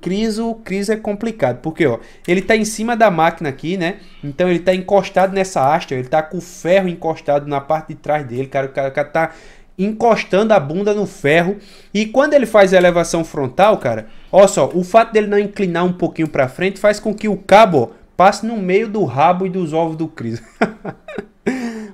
Cris, Criso é complicado, porque ó, ele tá em cima da máquina aqui, né? Então ele tá encostado nessa haste, ó, ele tá com o ferro encostado na parte de trás dele, cara, o cara, cara tá encostando a bunda no ferro. E quando ele faz a elevação frontal, cara, ó só, o fato dele não inclinar um pouquinho para frente faz com que o cabo ó, passe no meio do rabo e dos ovos do Cris.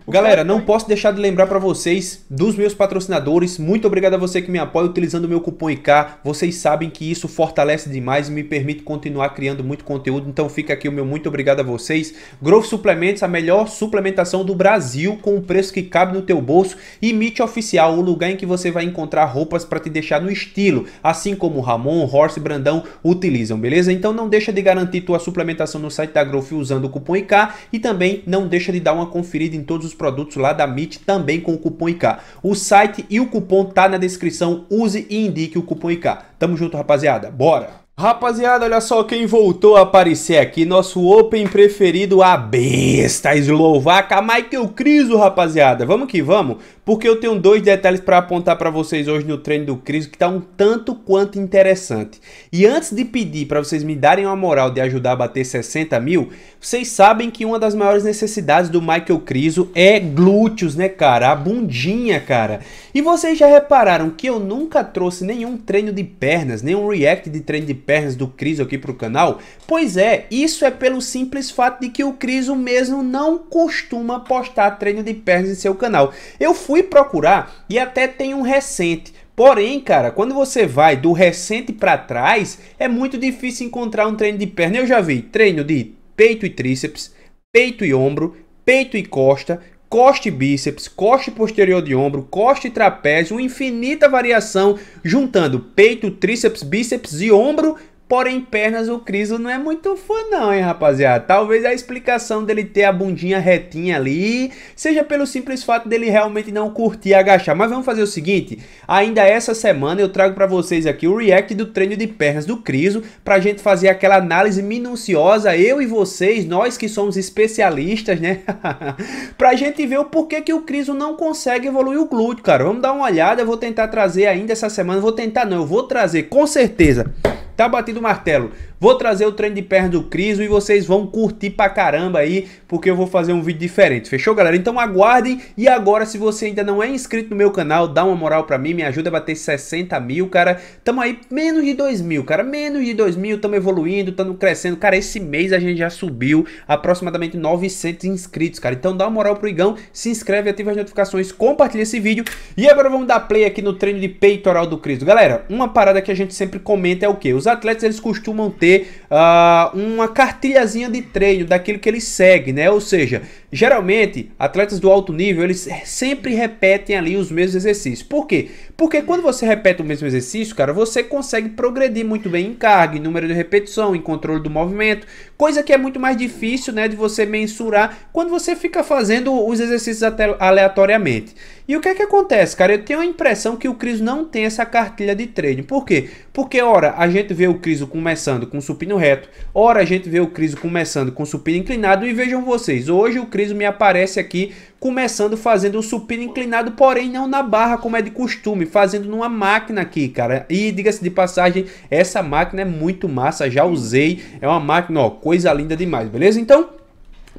Galera, não tá posso deixar de lembrar para vocês dos meus patrocinadores. Muito obrigado a você que me apoia utilizando o meu cupom IK. Vocês sabem que isso fortalece demais e me permite continuar criando muito conteúdo. Então fica aqui o meu muito obrigado a vocês. Growth Suplementos, a melhor suplementação do Brasil com o preço que cabe no teu bolso. E Meet Oficial, o lugar em que você vai encontrar roupas para te deixar no estilo, assim como Ramon, Horse Brandão utilizam, beleza? Então não deixa de garantir tua suplementação no site da Growth usando o cupom IK e também não deixa de dar uma conferida em todos os produtos lá da MIT também com o cupom IK. O site e o cupom tá na descrição, use e indique o cupom IK. Tamo junto, rapaziada, bora! Rapaziada, olha só quem voltou a aparecer aqui, nosso Open preferido, a besta eslovaca, Michael Criso, rapaziada. Vamos que vamos, porque eu tenho dois detalhes para apontar para vocês hoje no treino do Cris que está um tanto quanto interessante. E antes de pedir para vocês me darem uma moral de ajudar a bater 60 mil, vocês sabem que uma das maiores necessidades do Michael Criso é glúteos, né, cara? A bundinha, cara. E vocês já repararam que eu nunca trouxe nenhum treino de pernas, nenhum react de treino de pernas do Criso aqui pro canal? Pois é, isso é pelo simples fato de que o Criso mesmo não costuma postar treino de pernas em seu canal. Eu fui fui procurar e até tem um recente. Porém, cara, quando você vai do recente para trás, é muito difícil encontrar um treino de perna. Eu já vi treino de peito e tríceps, peito e ombro, peito e costa, coste bíceps, coste posterior de ombro, coste trapézio, infinita variação, juntando peito, tríceps, bíceps e ombro Porém, pernas, o Criso não é muito fã não, hein, rapaziada? Talvez a explicação dele ter a bundinha retinha ali seja pelo simples fato dele realmente não curtir agachar. Mas vamos fazer o seguinte, ainda essa semana eu trago para vocês aqui o react do treino de pernas do Criso pra gente fazer aquela análise minuciosa, eu e vocês, nós que somos especialistas, né? pra gente ver o porquê que o Criso não consegue evoluir o glúteo, cara. Vamos dar uma olhada, eu vou tentar trazer ainda essa semana, vou tentar não, eu vou trazer com certeza Tá batido o martelo. Vou trazer o treino de perna do Criso e vocês vão curtir pra caramba aí, porque eu vou fazer um vídeo diferente. Fechou, galera? Então aguardem. E agora, se você ainda não é inscrito no meu canal, dá uma moral pra mim, me ajuda a bater 60 mil, cara. Tamo aí menos de 2 mil, cara. Menos de 2 mil, tamo evoluindo, tamo crescendo. Cara, esse mês a gente já subiu aproximadamente 900 inscritos, cara. Então dá uma moral pro Igão, se inscreve, ativa as notificações, compartilha esse vídeo. E agora vamos dar play aqui no treino de peitoral do Criso. Galera, uma parada que a gente sempre comenta é o que? Os os atletas eles costumam ter uh, uma cartilhazinha de treino daquilo que eles seguem, né? Ou seja, geralmente atletas do alto nível eles sempre repetem ali os mesmos exercícios. Por quê? Porque quando você repete o mesmo exercício, cara, você consegue progredir muito bem em carga, em número de repetição, em controle do movimento, coisa que é muito mais difícil, né, de você mensurar quando você fica fazendo os exercícios aleatoriamente. E o que é que acontece, cara? Eu tenho a impressão que o Cris não tem essa cartilha de treino. Por quê? Porque ora a gente vê o Cris começando com supino reto, ora a gente vê o Cris começando com supino inclinado e vejam vocês, hoje o Cris me aparece aqui começando fazendo o supino inclinado, porém não na barra como é de costume, fazendo numa máquina aqui, cara. E diga-se de passagem, essa máquina é muito massa, já usei, é uma máquina, ó, coisa linda demais, beleza? Então,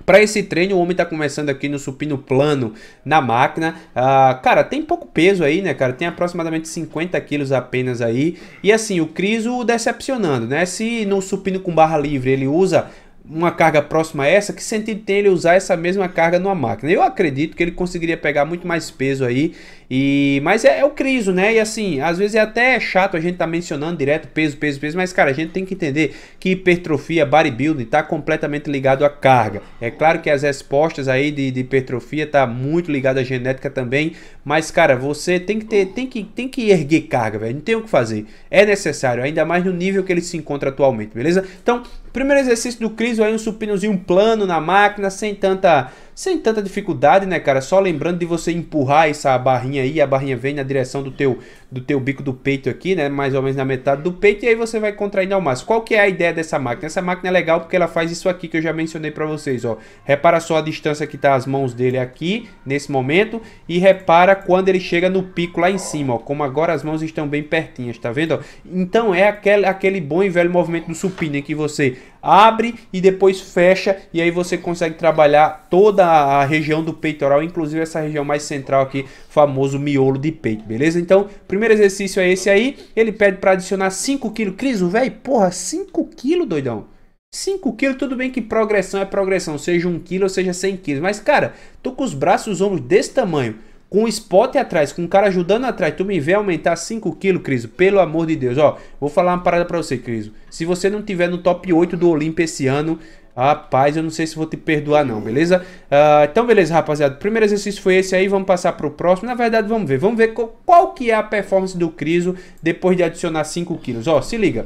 para esse treino, o homem tá começando aqui no supino plano na máquina. Ah, cara, tem pouco peso aí, né, cara? Tem aproximadamente 50 quilos apenas aí. E assim, o Criso decepcionando, né? Se no supino com barra livre ele usa uma carga próxima a essa, que sentido tem ele usar essa mesma carga numa máquina? Eu acredito que ele conseguiria pegar muito mais peso aí e, mas é, é, o criso, né? E assim, às vezes é até chato a gente tá mencionando direto peso, peso, peso, mas cara, a gente tem que entender que hipertrofia, bodybuilding tá completamente ligado à carga. É claro que as respostas aí de, de hipertrofia tá muito ligada à genética também, mas cara, você tem que ter, tem que, tem que erguer carga, velho. Não tem o que fazer. É necessário, ainda mais no nível que ele se encontra atualmente, beleza? Então, primeiro exercício do criso aí um supinozinho plano na máquina, sem tanta sem tanta dificuldade, né, cara? Só lembrando de você empurrar essa barrinha aí, a barrinha vem na direção do teu, do teu bico do peito aqui, né? Mais ou menos na metade do peito, e aí você vai contraindo ao máximo. Qual que é a ideia dessa máquina? Essa máquina é legal porque ela faz isso aqui que eu já mencionei para vocês, ó. Repara só a distância que tá as mãos dele aqui, nesse momento, e repara quando ele chega no pico lá em cima, ó. Como agora as mãos estão bem pertinhas, tá vendo? Então é aquele, aquele bom e velho movimento do supino em que você abre e depois fecha e aí você consegue trabalhar toda a região do peitoral, inclusive essa região mais central aqui, famoso miolo de peito, beleza? Então, primeiro exercício é esse aí, ele pede para adicionar 5 kg, Cris, velho, porra, 5 kg, doidão. 5 kg, tudo bem que progressão é progressão, seja 1 kg ou seja 100 kg, mas cara, tô com os braços e os ombros desse tamanho com o spot atrás, com o cara ajudando atrás, tu me vê aumentar 5 quilos, Criso, pelo amor de Deus. Ó, vou falar uma parada pra você, Criso. Se você não tiver no top 8 do Olimpia esse ano, rapaz, eu não sei se vou te perdoar não, beleza? Uh, então, beleza, rapaziada. O primeiro exercício foi esse aí, vamos passar pro próximo. Na verdade, vamos ver. Vamos ver qual, qual que é a performance do Criso depois de adicionar 5 quilos. Ó, se liga.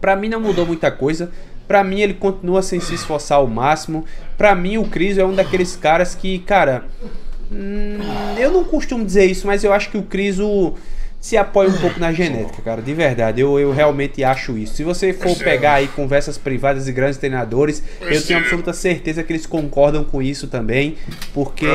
Pra mim não mudou muita coisa. Pra mim ele continua sem se esforçar ao máximo. Pra mim o Criso é um daqueles caras que, cara... Hum, eu não costumo dizer isso, mas eu acho que o Criso se apoia um pouco na genética, cara, de verdade. Eu, eu realmente acho isso. Se você for é. pegar aí conversas privadas de grandes treinadores, eu tenho é. absoluta certeza que eles concordam com isso também, porque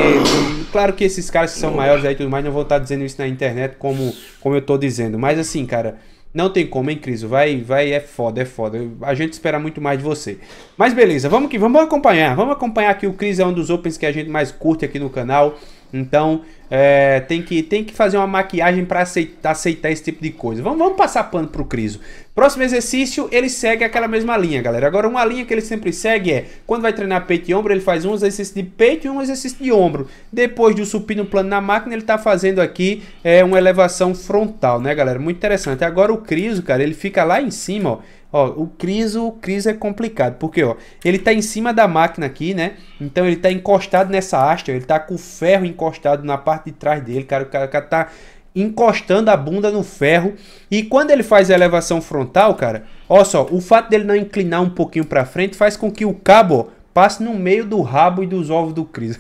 claro que esses caras que são maiores aí e tudo mais não vão estar dizendo isso na internet como como eu tô dizendo, mas assim, cara, não tem como, hein, Cris? Vai, vai, é foda, é foda. A gente espera muito mais de você. Mas beleza, vamos que vamos acompanhar. Vamos acompanhar aqui. O Cris é um dos opens que a gente mais curte aqui no canal. Então, é, tem, que, tem que fazer uma maquiagem para aceitar, aceitar, esse tipo de coisa. Vamos, vamos passar pano pro Criso. Próximo exercício, ele segue aquela mesma linha, galera. Agora, uma linha que ele sempre segue é, quando vai treinar peito e ombro, ele faz um exercício de peito e um exercício de ombro. Depois do supino plano na máquina, ele tá fazendo aqui é, uma elevação frontal, né, galera? Muito interessante. Agora, o Criso, cara, ele fica lá em cima, ó. Ó, o criso, o criso é complicado, porque ó, ele tá em cima da máquina aqui, né? Então ele tá encostado nessa haste, ó, ele tá com o ferro encostado na parte parte de trás dele, cara. O cara, o cara tá encostando a bunda no ferro. E quando ele faz a elevação frontal, cara, olha só, o fato dele não inclinar um pouquinho para frente faz com que o cabo ó, passe no meio do rabo e dos ovos do Cris.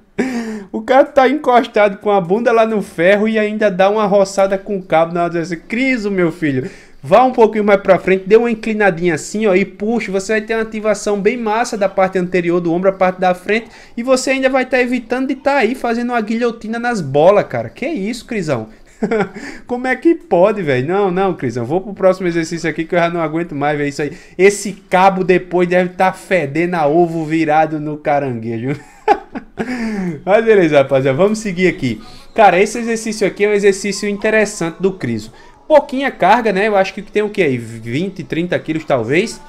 o cara tá encostado com a bunda lá no ferro e ainda dá uma roçada com o cabo na hora de dizer, Cris, meu filho, Vá um pouquinho mais para frente, dê uma inclinadinha assim, ó, e puxa, você vai ter uma ativação bem massa da parte anterior do ombro, a parte da frente, e você ainda vai estar tá evitando de estar tá aí fazendo uma guilhotina nas bolas, cara. Que isso, Crisão? Como é que pode, velho? Não, não, Crisão, vou pro próximo exercício aqui que eu já não aguento mais ver isso aí. Esse cabo depois deve estar tá fedendo a ovo virado no caranguejo. Mas beleza, rapaziada, vamos seguir aqui. Cara, esse exercício aqui é um exercício interessante do Criso pouquinha carga, né? Eu acho que tem o que aí? 20, 30 quilos talvez.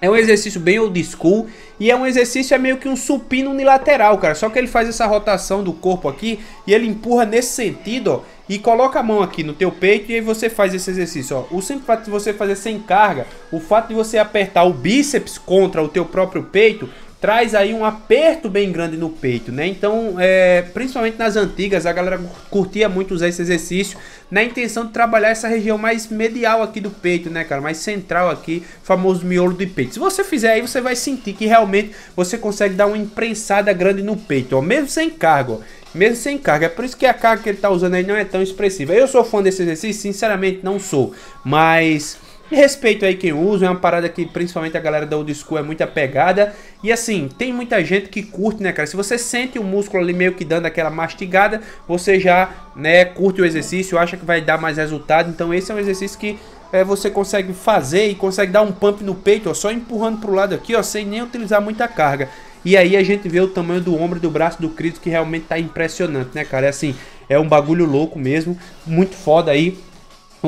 É um exercício bem old school e é um exercício, é meio que um supino unilateral, cara. Só que ele faz essa rotação do corpo aqui e ele empurra nesse sentido, ó. E coloca a mão aqui no teu peito e aí você faz esse exercício, ó. O simples fato de você fazer sem carga, o fato de você apertar o bíceps contra o teu próprio peito, traz aí um aperto bem grande no peito, né? Então, é, principalmente nas antigas, a galera curtia muito usar esse exercício na intenção de trabalhar essa região mais medial aqui do peito, né, cara? Mais central aqui, famoso miolo do peito. Se você fizer aí, você vai sentir que realmente você consegue dar uma imprensada grande no peito, ó, mesmo sem cargo, ó. Mesmo sem carga, é por isso que a carga que ele tá usando aí não é tão expressiva. Eu sou fã desse exercício? Sinceramente, não sou. Mas Respeito aí quem usa, é uma parada que principalmente a galera da old school é muito apegada. E assim, tem muita gente que curte, né, cara? Se você sente o músculo ali meio que dando aquela mastigada, você já, né, curte o exercício, acha que vai dar mais resultado. Então esse é um exercício que é, você consegue fazer e consegue dar um pump no peito, ó, só empurrando pro lado aqui, ó, sem nem utilizar muita carga. E aí a gente vê o tamanho do ombro e do braço do Cristo que realmente tá impressionante, né, cara? É assim, é um bagulho louco mesmo, muito foda aí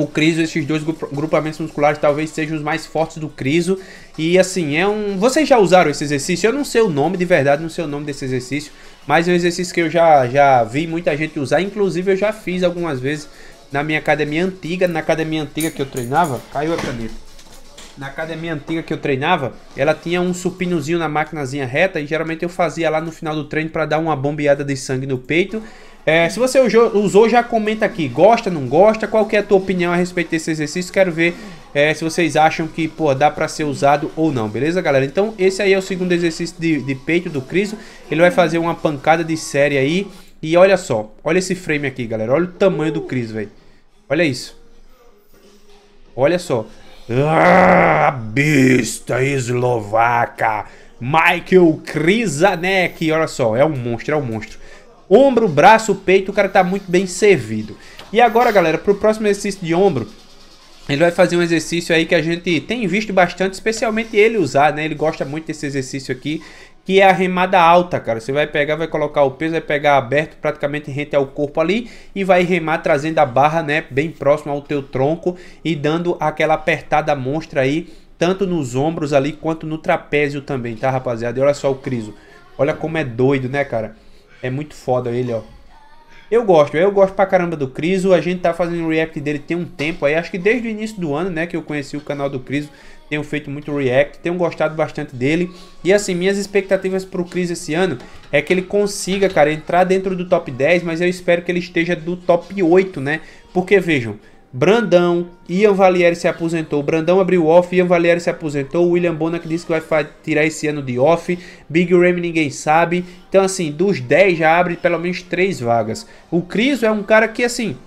o Criso, esses dois grupamentos musculares talvez sejam os mais fortes do Criso. E assim, é um. Vocês já usaram esse exercício? Eu não sei o nome, de verdade, não sei o nome desse exercício. Mas é um exercício que eu já, já vi muita gente usar. Inclusive, eu já fiz algumas vezes na minha academia antiga. Na academia antiga que eu treinava. Caiu a caneta. Na academia antiga que eu treinava, ela tinha um supinozinho na maquinazinha reta. E geralmente eu fazia lá no final do treino para dar uma bombeada de sangue no peito. É, se você usou, já comenta aqui. Gosta, não gosta? Qual é a tua opinião a respeito desse exercício? Quero ver é, se vocês acham que pô, dá para ser usado ou não, beleza, galera? Então, esse aí é o segundo exercício de, de peito do Cristo. Ele vai fazer uma pancada de série aí. E olha só, olha esse frame aqui, galera. Olha o tamanho do Cris, velho. Olha isso. Olha só. Ah, besta eslovaca. Michael Krizanek. Olha só, é um monstro, é um monstro ombro, braço, peito, o cara tá muito bem servido. E agora, galera, pro próximo exercício de ombro, ele vai fazer um exercício aí que a gente tem visto bastante, especialmente ele usar, né? Ele gosta muito desse exercício aqui, que é a remada alta, cara. Você vai pegar, vai colocar o peso, vai pegar aberto, praticamente rente ao corpo ali e vai remar trazendo a barra, né, bem próximo ao teu tronco e dando aquela apertada monstra aí, tanto nos ombros ali quanto no trapézio também, tá, rapaziada? E olha só o criso. Olha como é doido, né, cara? É muito foda ele, ó. Eu gosto, eu gosto pra caramba do Criso. A gente tá fazendo o react dele tem um tempo aí. Acho que desde o início do ano, né, que eu conheci o canal do Criso. Tenho feito muito react, tenho gostado bastante dele. E assim, minhas expectativas pro Criso esse ano é que ele consiga, cara, entrar dentro do top 10, mas eu espero que ele esteja do top 8, né? Porque vejam, Brandão, Ian Valieri se aposentou. Brandão abriu off, Ian Valieri se aposentou. William Bonac disse que vai tirar esse ano de off. Big Remy ninguém sabe. Então, assim, dos 10 já abre pelo menos 3 vagas. O Criso é um cara que, assim,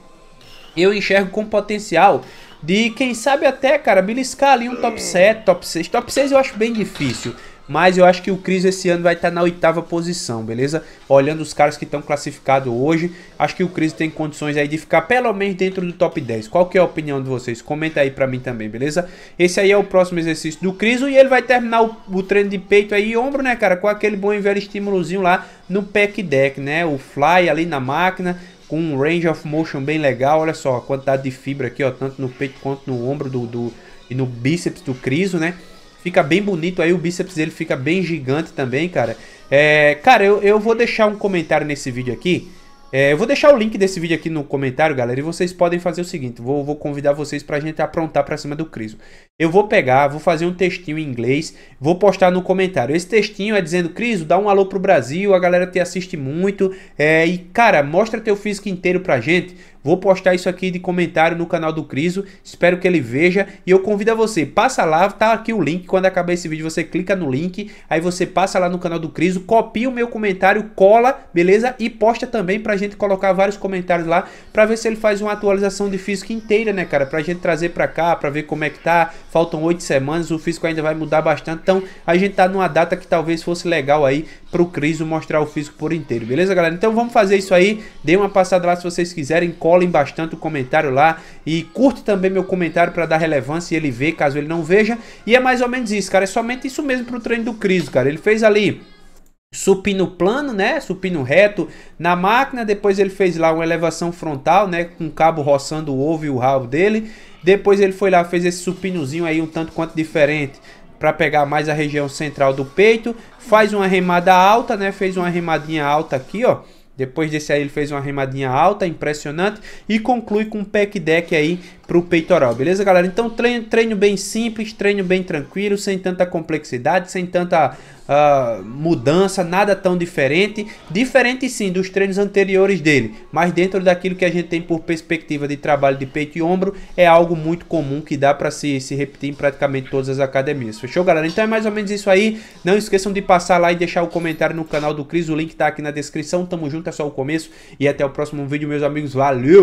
eu enxergo com potencial de, quem sabe até, cara, beliscar ali um top 7, é. top 6. Top 6 eu acho bem difícil. Mas eu acho que o Cris esse ano vai estar tá na oitava posição, beleza? Olhando os caras que estão classificados hoje, acho que o Cris tem condições aí de ficar pelo menos dentro do top 10. Qual que é a opinião de vocês? Comenta aí pra mim também, beleza? Esse aí é o próximo exercício do Cris e ele vai terminar o, o, treino de peito aí e ombro, né, cara? Com aquele bom e velho estímulozinho lá no pack deck, né? O fly ali na máquina, com um range of motion bem legal. Olha só a quantidade de fibra aqui, ó, tanto no peito quanto no ombro do, do e no bíceps do Criso, né? Fica bem bonito aí, o bíceps dele fica bem gigante também, cara. É, cara, eu, eu vou deixar um comentário nesse vídeo aqui. É, eu vou deixar o link desse vídeo aqui no comentário, galera, e vocês podem fazer o seguinte, vou, vou convidar vocês pra gente aprontar pra cima do Criso. Eu vou pegar, vou fazer um textinho em inglês, vou postar no comentário. Esse textinho é dizendo, Cris, dá um alô pro Brasil, a galera te assiste muito. É, e, cara, mostra teu físico inteiro pra gente. Vou postar isso aqui de comentário no canal do Criso. Espero que ele veja. E eu convido a você, passa lá, tá aqui o link. Quando acabar esse vídeo, você clica no link. Aí você passa lá no canal do Criso, copia o meu comentário, cola, beleza? E posta também pra gente colocar vários comentários lá. Pra ver se ele faz uma atualização de física inteira, né, cara? Pra gente trazer pra cá, pra ver como é que tá faltam oito semanas, o físico ainda vai mudar bastante. Então a gente tá numa data que talvez fosse legal aí pro Criso mostrar o físico por inteiro, beleza, galera? Então vamos fazer isso aí. Dê uma passada lá se vocês quiserem, colhem bastante o comentário lá e curte também meu comentário para dar relevância e ele ver, caso ele não veja. E é mais ou menos isso, cara. É somente isso mesmo pro treino do Criso, cara. Ele fez ali supino plano, né? Supino reto na máquina. Depois ele fez lá uma elevação frontal, né? Com o cabo roçando o ovo e o rabo dele. Depois ele foi lá, fez esse supinozinho aí um tanto quanto diferente para pegar mais a região central do peito. Faz uma remada alta, né? Fez uma remadinha alta aqui, ó. Depois desse aí ele fez uma remadinha alta, impressionante. E conclui com um pack deck aí pro peitoral, beleza galera? Então treino, treino bem simples, treino bem tranquilo, sem tanta complexidade, sem tanta uh, mudança, nada tão diferente. Diferente sim dos treinos anteriores dele, mas dentro daquilo que a gente tem por perspectiva de trabalho de peito e ombro, é algo muito comum que dá para se, se repetir em praticamente todas as academias. Fechou, galera? Então é mais ou menos isso aí. Não esqueçam de passar lá e deixar o comentário no canal do Cris. O link tá aqui na descrição. Tamo junto, é só o começo. E até o próximo vídeo, meus amigos. Valeu!